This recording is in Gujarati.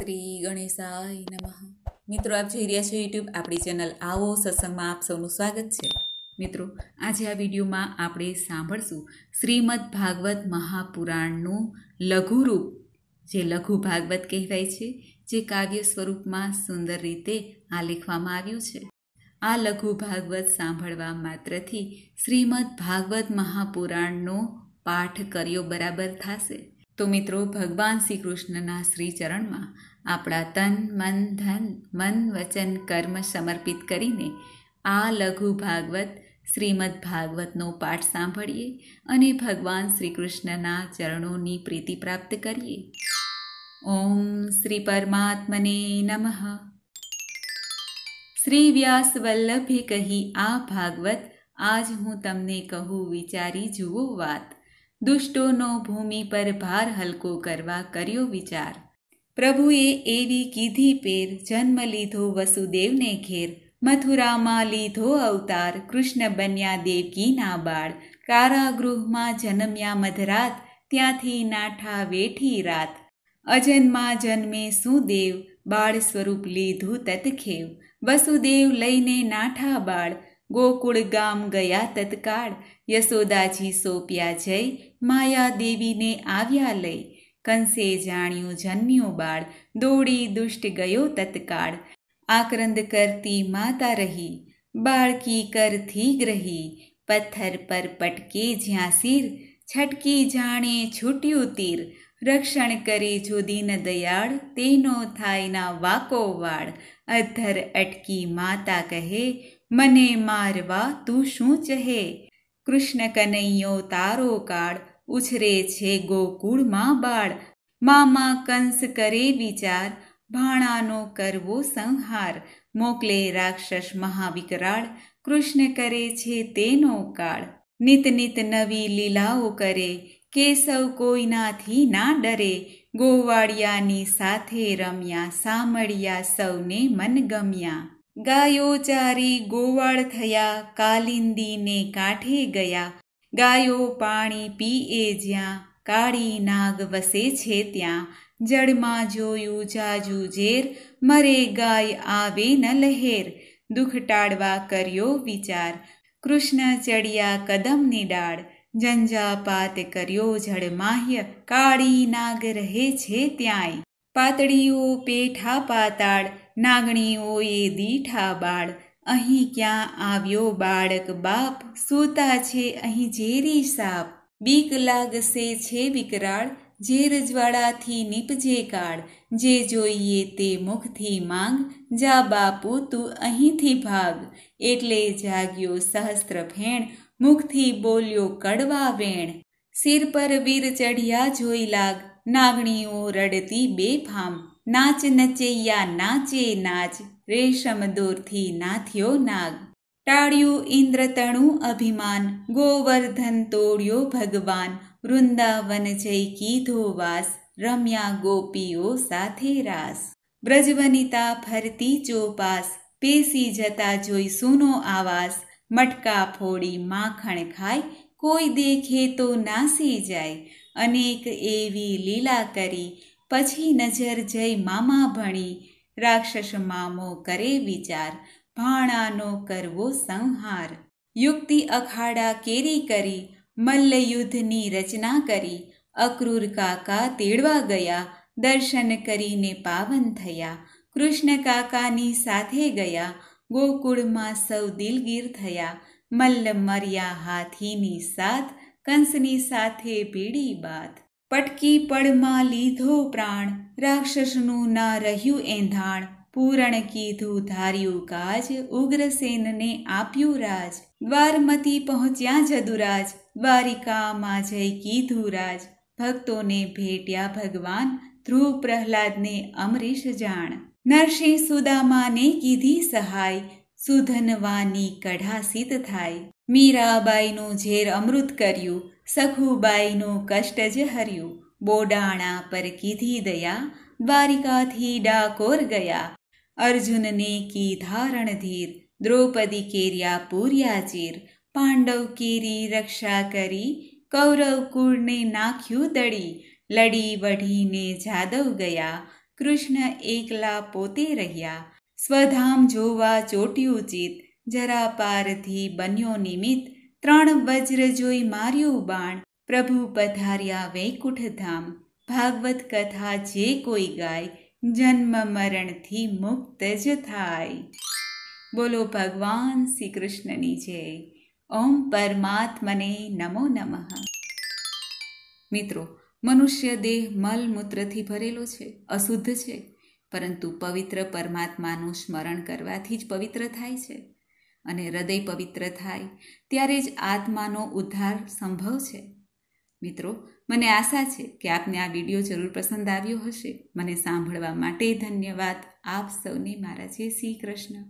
શ્રી ગણેશાય નમઃ મિત્રો આપ જોઈ રહ્યા છો યુટ્યુબ આપણી ચેનલ આવો સત્સંગમાં આપ સૌનું સ્વાગત છે મિત્રો આજે આ વિડીયોમાં આપણે સાંભળશું શ્રીમદ ભાગવત મહાપુરાણનું લઘુરૂપ જે લઘુ ભાગવત કહેવાય છે જે કાવ્ય સ્વરૂપમાં સુંદર રીતે આલેખવામાં આવ્યું છે આ લઘુ ભાગવત સાંભળવા માત્રથી શ્રીમદ ભાગવત મહાપુરાણનો પાઠ કર્યો બરાબર થશે તો મિત્રો ભગવાન શ્રી કૃષ્ણના શ્રી ચરણમાં આપણા તન મન ધન મન વચન કર્મ સમર્પિત કરીને આ લઘુ ભાગવત શ્રીમદ ભાગવતનો પાઠ સાંભળીએ અને ભગવાન શ્રી કૃષ્ણના ચરણોની પ્રીતિ પ્રાપ્ત કરીએ ઓમ શ્રી પરમાત્મને નમઃ શ્રી વ્યાસ વલ્લભે કહી આ ભાગવત આજ હું તમને કહું વિચારી જુઓ વાત દુષ્ટોનો ભૂમિ પર ભાર હલકો કરવા કર્યો વિચાર પ્રભુએ એવી કીધી પેર જન્મ લીધો વસુદેવને ઘેર મથુરામાં લીધો અવતાર કૃષ્ણ બન્યા દેવકીના બાળ કારાગૃહમાં જન્મ્યા મધરાત ત્યાંથી નાઠા વેઠી રાત અજન્મા જન્મે સુદેવ બાળ સ્વરૂપ લીધું તતખેવ વસુદેવ લઈને નાઠા બાળ ગોકુળ ગામ ગયા તત્કાળ યશોદાજી સોપ્યા જઈ માયા દેવીને આવ્યા લઈ કંસે જાણ્યું જન્મ્યું બાળ દોડી દુષ્ટ ગયો તત્કાળ આક્રંદ કરતી માતા રહી બાળકી કરથી ગ્રહી પથ્થર પર પટકે જ્યાં શિર છટકી જાણે છૂટ્યું તીર રક્ષણ કરી જો દીન દયાળ તેનો થાય ના વાકો વાળ અધર અટકી માતા કહે મને મારવા તું શું ચહે કૃષ્ણ કનૈયો તારો કાળ ઉછરે છે ગોકુળમાં બાળ મામા કંસ કરે વિચાર ભાણાનો કરવો સંહાર મોકલે રાક્ષસ મહાવિકરાળ કૃષ્ણ કરે છે તેનો કાળ નિત નિત નવી લીલાઓ કરે કેશવ કોઈનાથી ના ડરે ગોવાળિયાની સાથે રમ્યા સામળિયા સૌને મન ગમ્યા ગાયો ચારી ગોવાળ થયા કાલિંદીને કાંઠે ગયા ગાયો પાણી પીએ જ્યાં કાળી નાગ વસે છે ત્યાં જળમાં જોયું જાજુ ઝેર મરે ગાય આવે ન લહેર દુઃખ ટાળવા કર્યો વિચાર કૃષ્ણ ચડિયા કદમની ડાળ જંજાપાત કર્યો જળમાહ્ય કાળી નાગ રહે છે ત્યાંય પાતળીઓ પેઠા પાતાળ નાગણીઓએ દીઠા બાળ અહીં ક્યાં આવ્યો બાળક બાપ સૂતા છે અહીં ઝેરી સાપ બીક લાગશે છે વિકરાળ ઝેર જ્વાળાથી નીપજે કાળ જે જોઈએ તે મુખથી માંગ જા બાપુ તું અહીંથી ભાગ એટલે જાગ્યો સહસ્ત્ર ફેણ મુખથી બોલ્યો કડવા વેણ સિર પર વીર ચઢિયા જોઈ લાગ નાગણીઓ રડતી બેફામ નાચ નચૈયા નાચે નાચ રેશમ દોરથી નાથ્યો નાગ ટાળ્યું ઇન્દ્રતણુ અભિમાન ગોવર્ધન તોડ્યો ભગવાન વૃંદાવન જઈ કીધો વાસ રમ્યા ગોપીઓ સાથે રાસ બ્રજવનિતા ફરતી ચોપાસ પેસી જતા જોઈ સૂનો આવાસ મટકા ફોડી માખણ ખાય કોઈ દેખે તો નાસી જાય અનેક એવી લીલા કરી પછી નજર જઈ મામા ભણી રાક્ષસ મામો કરે વિચાર ભાણાનો કરવો સંહાર યુક્તિ અખાડા કેરી કરી મલ્લયુદ્ધની રચના કરી અક્રૂર કાકા તેડવા ગયા દર્શન કરીને પાવન થયા કૃષ્ણ કાકાની સાથે ગયા ગોકુળમાં સૌ દિલગીર થયા મલ્લ મર્યા હાથીની સાથ કંસની સાથે ભીડી બાથ પટકી પડમાં લીધો પ્રાણ રાક્ષસનું ના રહ્યું એંધાણ પૂરણ કીધું ધાર્યું કાજ ઉગ્રસેનને આપ્યું રાજ દ્વારમતી પહોંચ્યા જદુરાજ દ્વારિકામાં જઈ કીધું રાજ ભક્તોને ભેટ્યા ભગવાન ધ્રુવ પ્રહલાદને અમરીશ જાણ નરસિંહ સુદામાને કીધી સહાય સુધનવાની કઢાસિત થાય મીરાબાઈનું ઝેર અમૃત કર્યું સખુબાઈનું કષ્ટ જ હર્યું બોડાણા પર કીધી દયા દ્વારિકાથી ડાકોર ગયા અર્જુનને કી ધારણ ધીર દ્રૌપદી કેર્યા પૂર્યા ચીર પાંડવ કેરી રક્ષા કરી કૌરવ કુળને નાખ્યું દડી લડી વઢીને જાદવ ગયા કૃષ્ણ એકલા પોતે રહ્યા સ્વધામ જોવા ચોટ્યું ચિત્ત જરા પારથી બન્યો નિમિત્ત ત્રણ વજ્ર જોઈ માર્યું બાણ પ્રભુ પધાર્યા વૈકુંઠધામ ભાગવત કથા જે કોઈ ગાય જન્મ મરણથી મુક્ત જ થાય બોલો ભગવાન શ્રી કૃષ્ણની જય ઓમ પરમાત્મને નમો નમઃ મિત્રો મનુષ્ય દેહ મલ મૂત્રથી ભરેલો છે અશુદ્ધ છે પરંતુ પવિત્ર પરમાત્માનું સ્મરણ કરવાથી જ પવિત્ર થાય છે અને હૃદય પવિત્ર થાય ત્યારે જ આત્માનો ઉદ્ધાર સંભવ છે મિત્રો મને આશા છે કે આપને આ વિડીયો જરૂર પસંદ આવ્યો હશે મને સાંભળવા માટે ધન્યવાદ આપ સૌને મારા છે શ્રી કૃષ્ણ